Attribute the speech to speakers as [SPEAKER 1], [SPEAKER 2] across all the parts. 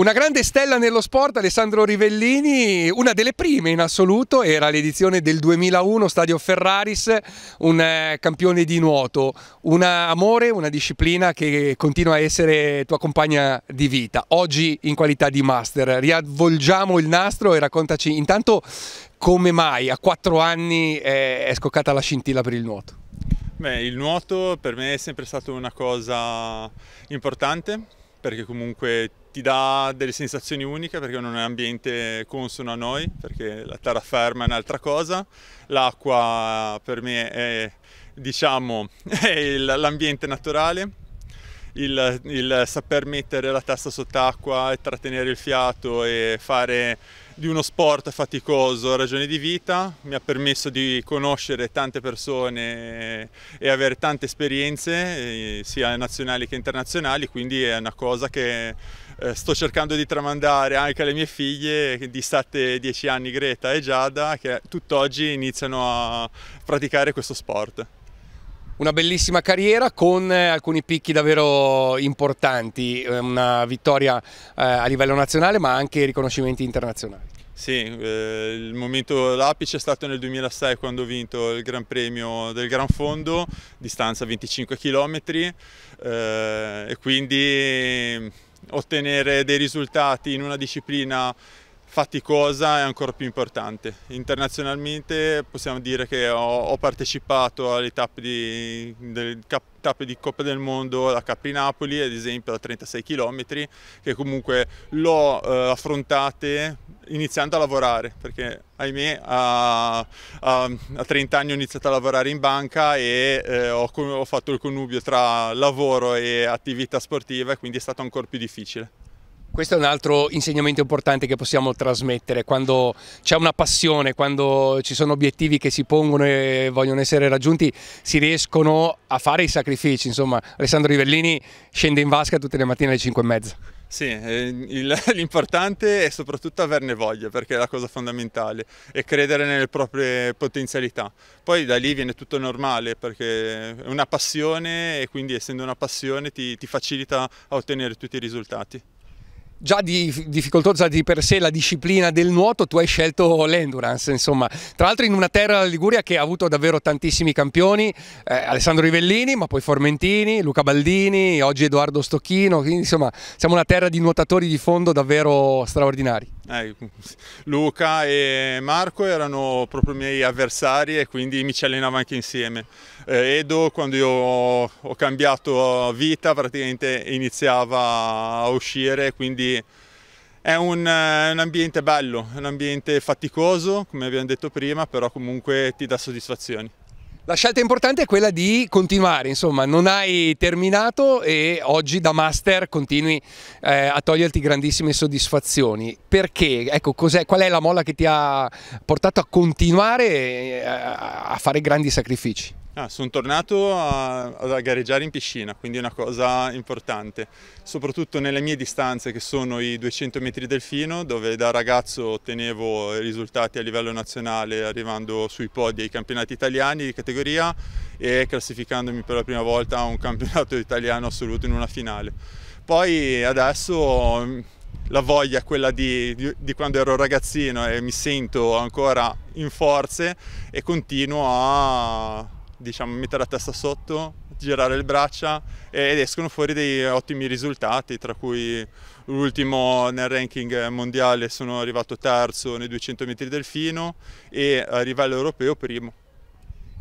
[SPEAKER 1] Una grande stella nello sport, Alessandro Rivellini, una delle prime in assoluto, era l'edizione del 2001, Stadio Ferraris, un eh, campione di nuoto, un amore, una disciplina che continua a essere tua compagna di vita, oggi in qualità di master. Riavvolgiamo il nastro e raccontaci intanto come mai a quattro anni è scoccata la scintilla per il nuoto.
[SPEAKER 2] Beh, il nuoto per me è sempre stato una cosa importante perché comunque ti dà delle sensazioni uniche perché non è un ambiente consono a noi, perché la terraferma è un'altra cosa, l'acqua per me è diciamo l'ambiente naturale, il, il saper mettere la testa sott'acqua e trattenere il fiato e fare di uno sport faticoso ragione di vita, mi ha permesso di conoscere tante persone e avere tante esperienze, eh, sia nazionali che internazionali, quindi è una cosa che eh, sto cercando di tramandare anche alle mie figlie di 7-10 anni Greta e Giada che tutt'oggi iniziano a praticare questo sport.
[SPEAKER 1] Una bellissima carriera con eh, alcuni picchi davvero importanti, eh, una vittoria a livello nazionale ma anche riconoscimenti internazionali.
[SPEAKER 2] Sì, eh, il momento l'apice è stato nel 2006 quando ho vinto il Gran Premio del Gran Fondo, distanza 25 km eh, e quindi ottenere dei risultati in una disciplina faticosa è ancora più importante. Internazionalmente possiamo dire che ho, ho partecipato alle tappe di, del, tappe di, Coppa del Mondo, la Capri Napoli ad esempio da 36 km che comunque l'ho eh, affrontate iniziando a lavorare perché ahimè a, a, a, 30 anni ho iniziato a lavorare in banca e eh, ho, ho fatto il connubio tra lavoro e attività sportiva e quindi è stato ancora più difficile.
[SPEAKER 1] Questo è un altro insegnamento importante che possiamo trasmettere, quando c'è una passione, quando ci sono obiettivi che si pongono e vogliono essere raggiunti, si riescono a fare i sacrifici, insomma Alessandro Rivellini scende in vasca tutte le mattine alle 5 e mezza.
[SPEAKER 2] Sì, eh, l'importante è soprattutto averne voglia perché è la cosa fondamentale e credere nelle proprie potenzialità. Poi da lì viene tutto normale perché è una passione e quindi essendo una passione ti, ti facilita a ottenere tutti i risultati
[SPEAKER 1] già di, difficoltosa di per sé la disciplina del nuoto, tu hai scelto l'endurance, insomma. Tra l'altro in una terra la Liguria che ha avuto davvero tantissimi campioni, eh, Alessandro Rivellini, ma poi Formentini, Luca Baldini, oggi Edoardo Stocchino, quindi insomma siamo una terra di nuotatori di fondo davvero straordinari eh, Luca
[SPEAKER 2] e Marco erano proprio i miei avversari e quindi mi ci allenavo anche insieme. Eh, Edo quando io ho, ho cambiato vita praticamente iniziava a uscire, quindi è un, eh, un, ambiente bello, è un ambiente faticoso come abbiamo detto prima, però comunque ti dà soddisfazioni.
[SPEAKER 1] La scelta importante è quella di continuare, insomma, non hai terminato e oggi da master continui eh, a toglierti grandissime soddisfazioni. Perché? Ecco, è, qual è la molla che ti ha portato a continuare eh, a fare grandi sacrifici? Ah,
[SPEAKER 2] sono tornato a, a, gareggiare in piscina, quindi è una cosa importante, soprattutto nelle mie distanze che sono i 200 metri delfino, dove da ragazzo ottenevo risultati a livello nazionale arrivando sui podi ai campionati italiani di categoria e classificandomi per la prima volta a un campionato italiano assoluto in una finale. Poi adesso mm, la voglia, quella di, di, di, quando ero ragazzino e mi sento ancora in forze e continuo a, diciamo, mettere la testa sotto, girare le braccia ed escono fuori dei ottimi risultati, tra cui l'ultimo nel ranking mondiale sono arrivato terzo nei 200
[SPEAKER 1] metri delfino e a livello europeo primo.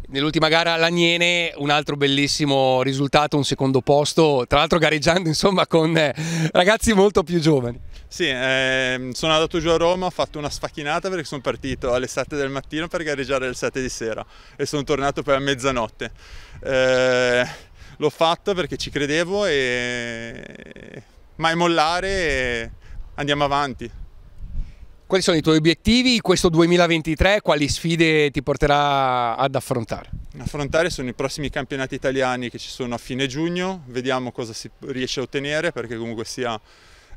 [SPEAKER 1] Nell'ultima gara all'Aniene un altro bellissimo risultato, un secondo posto, tra l'altro gareggiando insomma con eh, ragazzi molto più giovani.
[SPEAKER 2] Sì, eh, sono andato giù a Roma, ho fatto una sfacchinata perché sono partito alle 7 del mattino per gareggiare alle 7 di sera e sono tornato poi a mezzanotte. Eh, l'ho fatto perché ci credevo e mai mollare e andiamo avanti.
[SPEAKER 1] Quali sono i tuoi obiettivi questo 2023? Quali sfide ti porterà ad affrontare? Affrontare sono
[SPEAKER 2] i prossimi campionati italiani che ci sono a fine giugno, vediamo cosa si riesce a ottenere perché comunque sia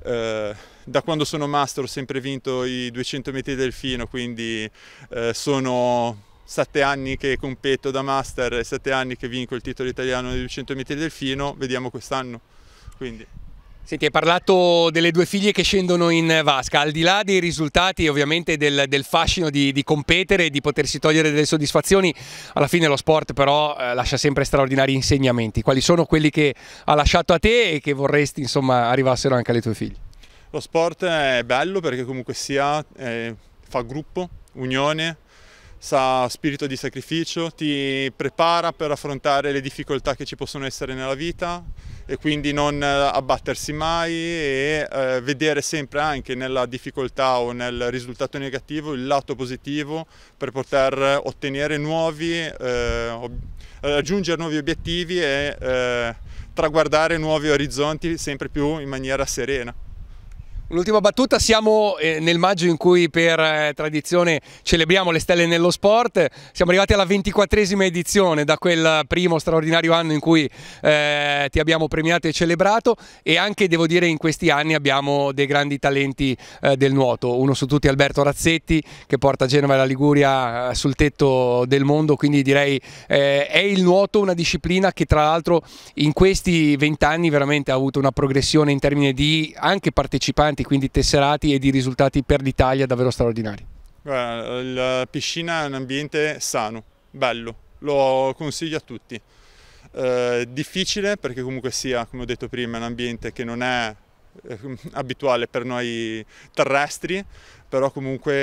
[SPEAKER 2] eh, da quando sono master ho sempre vinto i 200 metri delfino, quindi eh, sono sette anni che competo da master e sette anni che vinco il titolo italiano dei 200 metri delfino, vediamo quest'anno. Quindi.
[SPEAKER 1] Senti, hai parlato delle due figlie che scendono in vasca, al di là dei risultati ovviamente del, del fascino di, di competere e di potersi togliere delle soddisfazioni, alla fine lo sport però eh, lascia sempre straordinari insegnamenti. Quali sono quelli che ha lasciato a te e che vorresti insomma arrivassero anche alle tue figlie?
[SPEAKER 2] Lo sport è bello perché comunque sia, eh, fa gruppo, unione, sa spirito di sacrificio, ti prepara per affrontare le difficoltà che ci possono essere nella vita e quindi non eh, abbattersi mai e eh, vedere sempre anche nella difficoltà o nel risultato negativo il lato positivo per poter ottenere nuovi, eh, raggiungere nuovi obiettivi e eh, traguardare nuovi orizzonti sempre più in
[SPEAKER 1] maniera serena. Un'ultima battuta, siamo eh, nel maggio in cui per eh, tradizione celebriamo le stelle nello sport, siamo arrivati alla ventiquattresima edizione da quel primo straordinario anno in cui eh, ti abbiamo premiato e celebrato e anche devo dire in questi anni abbiamo dei grandi talenti eh, del nuoto, uno su tutti Alberto Razzetti che porta Genova e la Liguria eh, sul tetto del mondo, quindi direi eh, è il nuoto una disciplina che tra l'altro in questi vent'anni veramente ha avuto una progressione in termini di anche partecipanti eventi, quindi tesserati e di risultati per l'Italia davvero straordinari.
[SPEAKER 2] la piscina è un ambiente sano, bello, lo consiglio a tutti. Eh, difficile perché comunque sia, come ho detto prima, un ambiente che non è Ehm, abituale per noi terrestri, però comunque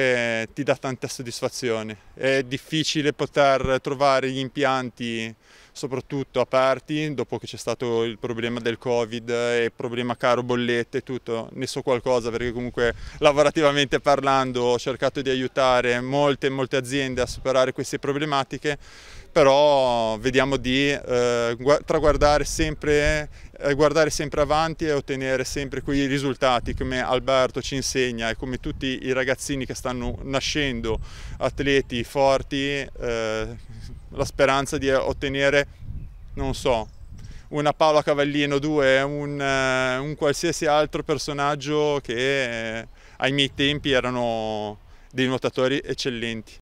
[SPEAKER 2] eh, ti dà tanta soddisfazione. È difficile poter trovare gli impianti soprattutto aperti dopo che c'è stato il problema del covid e il problema caro bollette e tutto, ne so qualcosa perché comunque lavorativamente parlando ho cercato di aiutare molte molte aziende a superare queste problematiche, però vediamo di eh, traguardare sempre, eh, guardare sempre avanti e ottenere sempre quei risultati come Alberto ci insegna e come tutti i ragazzini che stanno nascendo, atleti forti, eh, la speranza di ottenere, non so, una Paola Cavallino 2, un, eh, un qualsiasi altro personaggio che eh, ai miei tempi erano dei nuotatori eccellenti.